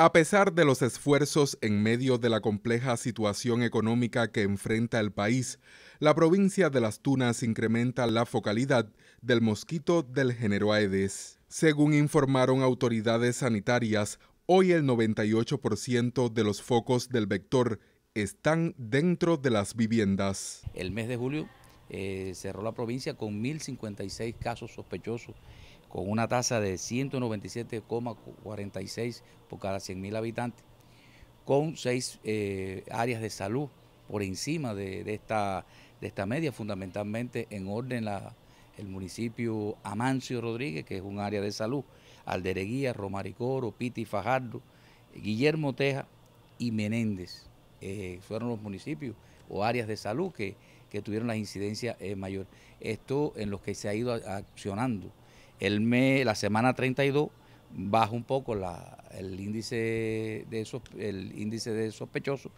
A pesar de los esfuerzos en medio de la compleja situación económica que enfrenta el país, la provincia de Las Tunas incrementa la focalidad del mosquito del género Aedes. Según informaron autoridades sanitarias, hoy el 98% de los focos del vector están dentro de las viviendas. El mes de julio eh, cerró la provincia con 1.056 casos sospechosos con una tasa de 197,46 por cada 100.000 habitantes, con seis eh, áreas de salud por encima de, esta, de esta media, fundamentalmente en orden la, el municipio Amancio Rodríguez, que es un área de salud, Aldereguía, Romaricoro, Piti Fajardo, Guillermo Teja y Menéndez. Eh, fueron los municipios o áreas de salud que, tuvieron las incidencias eh, mayor. Esto en los que se ha ido accionando el mes, la semana 32 baja un poco la, el, índice de el índice de sospechosos,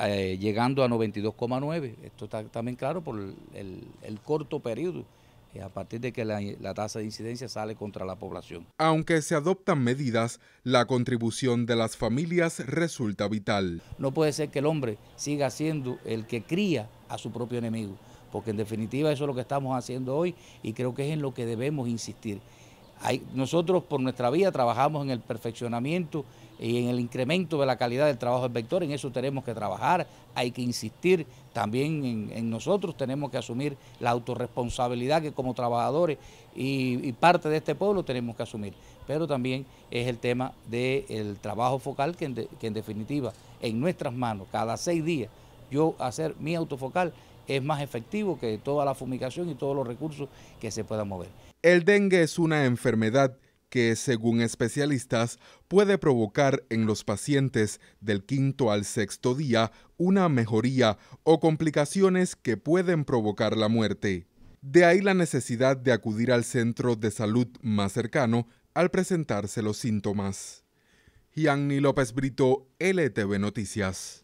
eh, llegando a 92,9. Esto está también claro por el, el corto periodo eh, a partir de que la, tasa de incidencia sale contra la población. Aunque se adoptan medidas, la contribución de las familias resulta vital. No puede ser que el hombre siga siendo el que cría a su propio enemigo, porque en definitiva eso es lo que estamos haciendo hoy y creo que es en lo que debemos insistir. nosotros por nuestra vida trabajamos en el perfeccionamiento y en el incremento de la calidad del trabajo del vector, en eso tenemos que trabajar, hay que insistir, también en, nosotros tenemos que asumir la autorresponsabilidad que como trabajadores y, parte de este pueblo tenemos que asumir, pero también es el tema del trabajo focal que en, definitiva en nuestras manos, cada seis días, yo hacer mi autofocal es más efectivo que toda la fumigación y todos los recursos que se puedan mover. El dengue es una enfermedad que, según especialistas, puede provocar en los pacientes del quinto al sexto día una mejoría o complicaciones que pueden provocar la muerte. De ahí la necesidad de acudir al centro de salud más cercano al presentarse los síntomas. Gianni López Brito, LTV Noticias.